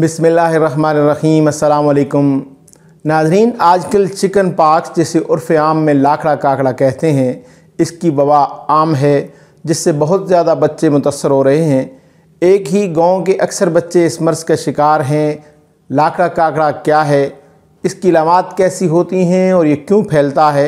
बिसमीम अल्लाम नाजरीन आजकल चिकन पाक्स जिसे उर्फ आम में लाखड़ा काकड़ा कहते हैं इसकी वबा आम है जिससे बहुत ज़्यादा बच्चे मुतासर हो रहे हैं एक ही गांव के अक्सर बच्चे इस मर्ज़ का शिकार हैं लाखड़ा काकड़ा क्या है इसकी लामत कैसी होती हैं और ये क्यों फैलता है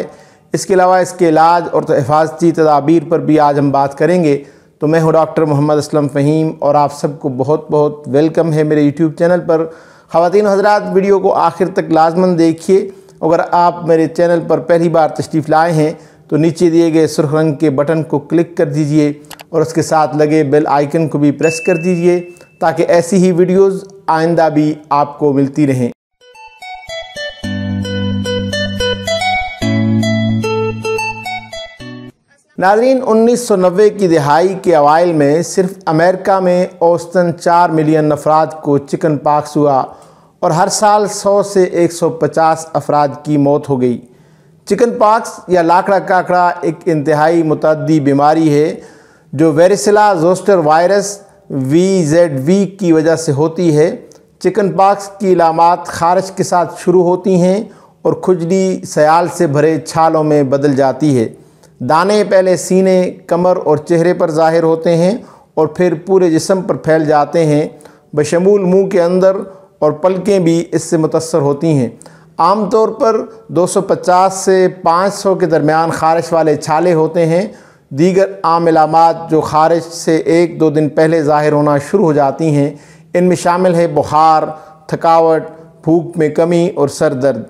इसके अलावा इसके इलाज और तहफाजती तो तदाबीर पर भी आज हम बात करेंगे तो मैं हूँ डॉक्टर मोहम्मद असलम फ़हीम और आप सबको बहुत बहुत वेलकम है मेरे यूट्यूब चैनल पर ख़वान हजरात वीडियो को आखिर तक लाजमन देखिए अगर आप मेरे चैनल पर पहली बार तशरीफ़ लाए हैं तो नीचे दिए गए सुर्ख रंग के बटन को क्लिक कर दीजिए और उसके साथ लगे बेल आइकन को भी प्रेस कर दीजिए ताकि ऐसी ही वीडियोज़ आइंदा भी आपको मिलती रहें नाजरीन 1990 की दिहाई के अवाइल में सिर्फ अमेरिका में औसतन 4 मिलियन अफराद को चिकन पाक्स हुआ और हर साल 100 से 150 अफराद की मौत हो गई चिकन पाक्स या लाकड़ा काकड़ा एक इंतहाई मतदी बीमारी है जो varicella zoster virus V Z V की वजह से होती है चिकन पाक्स की इलामत खारिश के साथ शुरू होती हैं और खुजली सयाल से भरे छालों में बदल जाती है दाने पहले सीने कमर और चेहरे पर ज़ाहिर होते हैं और फिर पूरे जिसम पर फैल जाते हैं बशमूल मुंह के अंदर और पलकें भी इससे मुतासर होती हैं आमतौर पर 250 से 500 के दरमियान ख़ारिश वाले छाले होते हैं दीगर आम इलामत जो ख़ारिश से एक दो दिन पहले ज़ाहिर होना शुरू हो जाती हैं इनमें शामिल है बुखार थकावट भूख में कमी और सर दर्द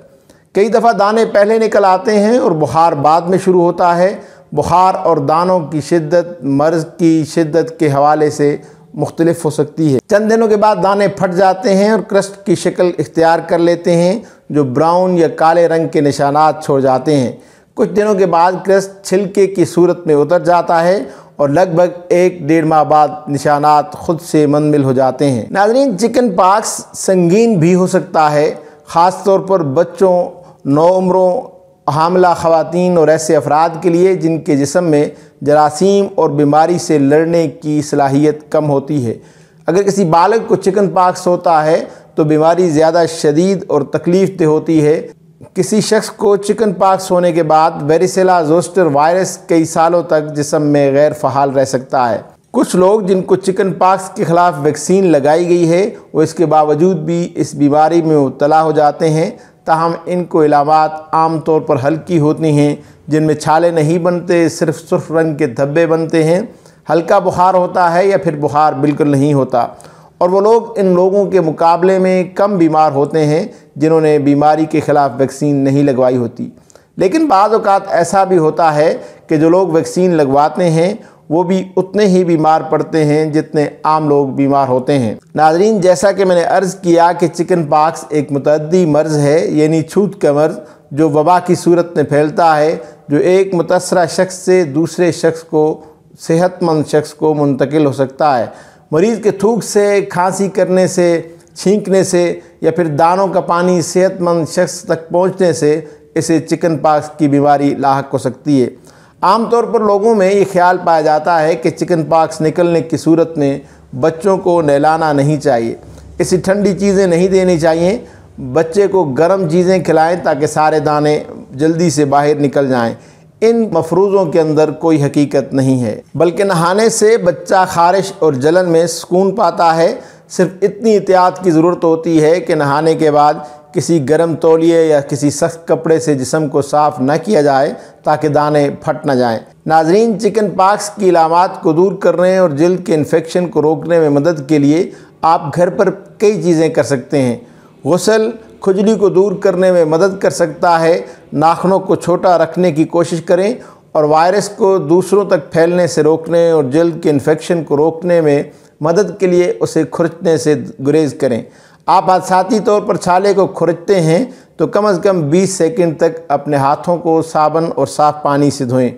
कई दफ़ा दाने पहले निकल आते हैं और बुखार बाद में शुरू होता है बुखार और दानों की शिद्दत मर्ज़ की शिद्दत के हवाले से मुख्तलिफ हो सकती है चंद दिनों के बाद दाने फट जाते हैं और क्रस्ट की शक्ल इख्तियार कर लेते हैं जो ब्राउन या काले रंग के निशानात छोड़ जाते हैं कुछ दिनों के बाद क्रस्ट छिलके की सूरत में उतर जाता है और लगभग एक डेढ़ माह बाद निशानात खुद से मनमिल हो जाते हैं नाजरीन चिकन पाक्स संगीन भी हो सकता है ख़ास तौर पर बच्चों नौम्रों हामला ख़वान और ऐसे अफराद के लिए जिनके जिसम में जरासीम और बीमारी से लड़ने की सलाहियत कम होती है अगर किसी बालक को चिकन पाक्स होता है तो बीमारी ज़्यादा शदीद और तकलीफ़ होती है किसी शख्स को चिकन पाक्स होने के बाद वेरिसला जोस्टर वायरस कई सालों तक जिसम में गैर फहाल रह सकता है कुछ लोग जिनको चिकन पाक्स के ख़िलाफ़ वैक्सीन लगाई गई है वो इसके बावजूद भी इस बीमारी में मुबला हो जाते हैं ताहम इनको इलामत आम तौर पर हल्की होती हैं जिनमें छाले नहीं बनते सिर्फ सुर्ख रंग के धब्बे बनते हैं हल्का बुखार होता है या फिर बुखार बिल्कुल नहीं होता और वो लोग इन लोगों के मुकाबले में कम बीमार होते हैं जिन्होंने बीमारी के ख़िलाफ़ वैक्सीन नहीं लगवाई होती लेकिन बाज़ अवत ऐसा भी होता है कि जो लोग वैक्सीन लगवाते हैं वो भी उतने ही बीमार पड़ते हैं जितने आम लोग बीमार होते हैं नाजरीन जैसा कि मैंने अर्ज़ किया कि चिकन पाक्स एक मतदी मर्ज़ है यानी छूत का मर्ज़ जो वबा की सूरत में फैलता है जो एक मुतासर शख्स से दूसरे शख्स को सेहतमंद शख्स को मुंतकिल हो सकता है मरीज़ के थूक से खांसी करने से छींकने से या फिर दानों का पानी सेहतमंद शख्स तक पहुँचने से इसे चिकन पाक्स की बीमारी लाक हो सकती है आमतौर पर लोगों में ये ख्याल पाया जाता है कि चिकन पाक्स निकलने की सूरत में बच्चों को नहलाना नहीं चाहिए ऐसी ठंडी चीज़ें नहीं देनी चाहिए बच्चे को गर्म चीज़ें खिलाएं ताकि सारे दाने जल्दी से बाहर निकल जाएं। इन मफरूज़ों के अंदर कोई हकीकत नहीं है बल्कि नहाने से बच्चा खारिश और जलन में सुकून पाता है सिर्फ इतनी एहतियात की ज़रूरत होती है कि नहाने के बाद किसी गर्म तौलिए या किसी सख्त कपड़े से जिसम को साफ़ न किया जाए ताकि दाने फट न जाएं। नाजरीन चिकन पाक्स की इलामत को दूर करने और जल्द के इन्फेक्शन को रोकने में मदद के लिए आप घर पर कई चीज़ें कर सकते हैं गसल खुजली को दूर करने में मदद कर सकता है नाखनों को छोटा रखने की कोशिश करें और वायरस को दूसरों तक फैलने से रोकने और जल्द के इन्फेक्शन को रोकने में मदद के लिए उसे खुरचने से गुरेज करें आप आसाती तौर पर छाले को खुरचते हैं तो कम अज़ कम 20 सेकंड तक अपने हाथों को साबन और साफ़ पानी से धोएं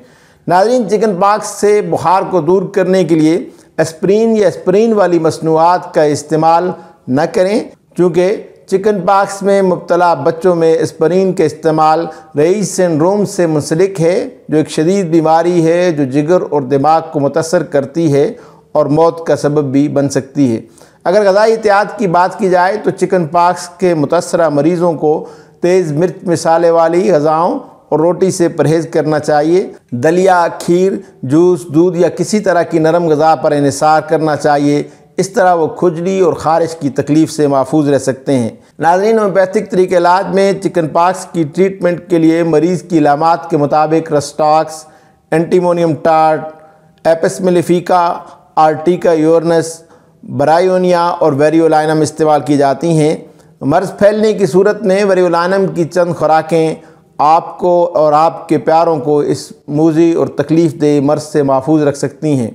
नाजरीन चिकन पाक्स से बुखार को दूर करने के लिए एस्प्रीन या एस्प्रीन वाली मसनूआत का इस्तेमाल न करें चूँकि चिकन पाक्स में मुबतला बच्चों में एस्प्रीन के इस्तेमाल रईस सिंड्रोम से मुंसलिक है जो एक शदीद बीमारी है जो जिगर और दिमाग को मुतासर करती है और मौत का सबब भी बन सकती है अगर गजाई एहतियात की बात की जाए तो चिकन पाक्स के मुतासर मरीज़ों को तेज़ मिर्च मिसाले वाली गज़ाओं और रोटी से परहेज़ करना चाहिए दलिया खीर जूस दूध या किसी तरह की नरम गज़ा पर इसार करना चाहिए इस तरह वो खुजली और ख़ारिश की तकलीफ़ से महफूज रह सकते हैं नाजरीन होम्योपैथिक तरीके इलाज में चिकन पाक्स की ट्रीटमेंट के लिए मरीज़ की इलामत के मुताबिक रस्टॉक्स एंटीमोनियम टार्ट एपसमिलिफिका आर्टिका यूरनस बरायोनिया और वेरियोलाइनम इस्तेमाल की जाती हैं मर्ज़ फैलने की सूरत में वेरियोलाइनम की चंद खुराकें आपको और आपके प्यारों को इस मूजी और तकलीफ़ दे मर्ज़ से महफूज रख सकती हैं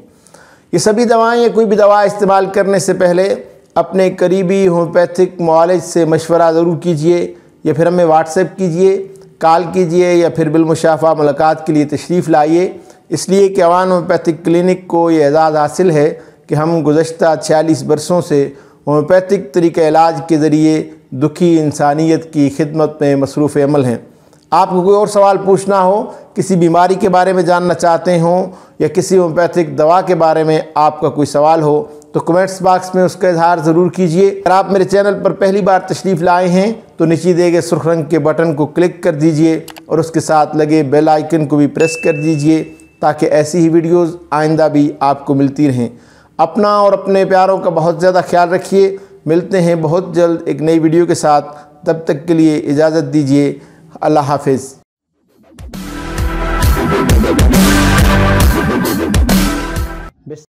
ये सभी दवाएँ कोई भी दवा इस्तेमाल करने से पहले अपने करीबी होम्योपैथिक मालज से मशवरा ज़रूर कीजिए या फिर हमें व्हाट्सएप कीजिए कॉल कीजिए या फिर बिलमुशाफा मुलाकात के लिए तशरीफ़ लाइए इसलिए कि अवान होम्योपैथिक क्लिनिक को ये एजाज़ हासिल है कि हम गुज्त छियालीस बरसों से होम्योपैथिक तरीके इलाज के ज़रिए दुखी इंसानियत की खिदमत में मसरूफ़ अमल हैं आपको कोई और सवाल पूछना हो किसी बीमारी के बारे में जानना चाहते हों या किसी होम्योपैथिक दवा के बारे में आपका कोई सवाल हो तो कमेंट्स बाक्स में उसका इजहार ज़रूर कीजिए अगर आप मेरे चैनल पर पहली बार तशरीफ़ लाए हैं तो नीचे दिए गए सुर्ख रंग के बटन को क्लिक कर दीजिए और उसके साथ लगे बेल आइकन को भी प्रेस कर दीजिए ताकि ऐसी ही वीडियोस आइंदा भी आपको मिलती रहें अपना और अपने प्यारों का बहुत ज़्यादा ख्याल रखिए मिलते हैं बहुत जल्द एक नई वीडियो के साथ तब तक के लिए इजाज़त दीजिए अल्लाह हाफिज़